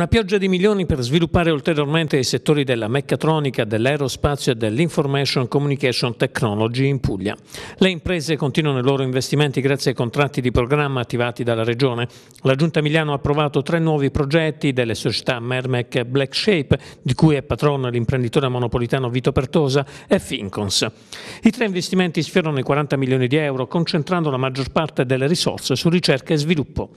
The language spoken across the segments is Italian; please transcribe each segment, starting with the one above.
Una pioggia di milioni per sviluppare ulteriormente i settori della meccatronica, dell'aerospazio e dell'information communication technology in Puglia. Le imprese continuano i loro investimenti grazie ai contratti di programma attivati dalla Regione. La Giunta Milano ha approvato tre nuovi progetti delle società Mermec Black Shape, di cui è patrono l'imprenditore monopolitano Vito Pertosa, e Fincons. I tre investimenti sfiorano i 40 milioni di euro, concentrando la maggior parte delle risorse su ricerca e sviluppo.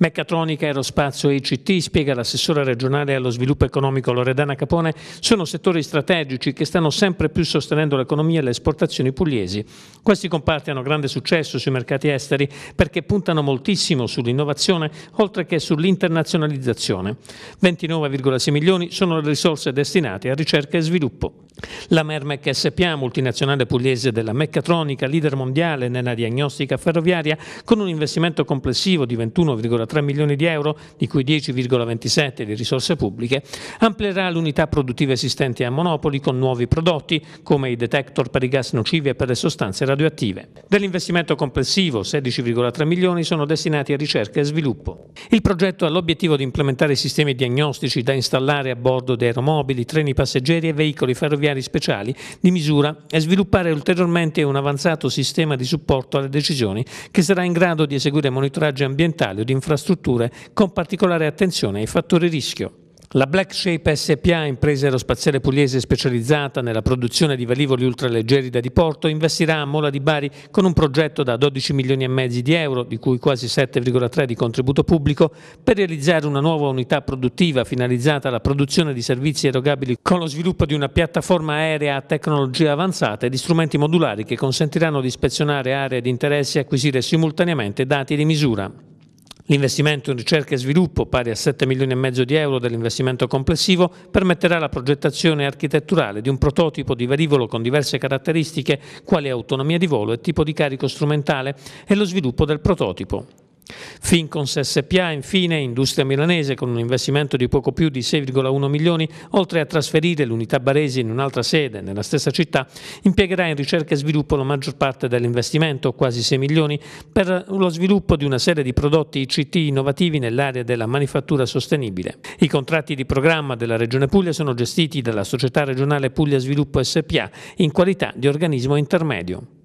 Meccatronica, aerospazio e ICT, spiega l'assessore regionale allo sviluppo economico Loredana Capone, sono settori strategici che stanno sempre più sostenendo l'economia e le esportazioni pugliesi. Questi comparti hanno grande successo sui mercati esteri perché puntano moltissimo sull'innovazione oltre che sull'internazionalizzazione. 29,6 milioni sono le risorse destinate a ricerca e sviluppo. La Mermec SPA, multinazionale pugliese della meccatronica, leader mondiale nella diagnostica ferroviaria, con un investimento complessivo di 21,3 milioni di euro, di cui 10,27 di risorse pubbliche, amplierà l'unità produttiva esistente a Monopoli con nuovi prodotti, come i detector per i gas nocivi e per le sostanze radioattive. Dell'investimento complessivo, 16,3 milioni sono destinati a ricerca e sviluppo. Il progetto ha l'obiettivo di implementare sistemi diagnostici da installare a bordo di aeromobili, treni passeggeri e veicoli ferroviari ausiliari speciali di misura e sviluppare ulteriormente un avanzato sistema di supporto alle decisioni che sarà in grado di eseguire monitoraggi ambientali o di infrastrutture con particolare attenzione ai fattori rischio. La Black Shape SPA, impresa aerospaziale pugliese specializzata nella produzione di velivoli ultraleggeri da diporto, investirà a Mola di Bari con un progetto da 12 milioni e mezzi di euro, di cui quasi 7,3 di contributo pubblico, per realizzare una nuova unità produttiva finalizzata alla produzione di servizi erogabili con lo sviluppo di una piattaforma aerea a tecnologia avanzata e di strumenti modulari che consentiranno di ispezionare aree di interesse e acquisire simultaneamente dati di misura. L'investimento in ricerca e sviluppo, pari a 7 milioni e mezzo di euro dell'investimento complessivo, permetterà la progettazione architetturale di un prototipo di velivolo con diverse caratteristiche quali autonomia di volo e tipo di carico strumentale e lo sviluppo del prototipo. Fincons SPA infine, Industria Milanese con un investimento di poco più di 6,1 milioni, oltre a trasferire l'unità baresi in un'altra sede nella stessa città, impiegherà in ricerca e sviluppo la maggior parte dell'investimento, quasi 6 milioni, per lo sviluppo di una serie di prodotti ICT innovativi nell'area della manifattura sostenibile. I contratti di programma della Regione Puglia sono gestiti dalla Società Regionale Puglia Sviluppo SPA in qualità di organismo intermedio.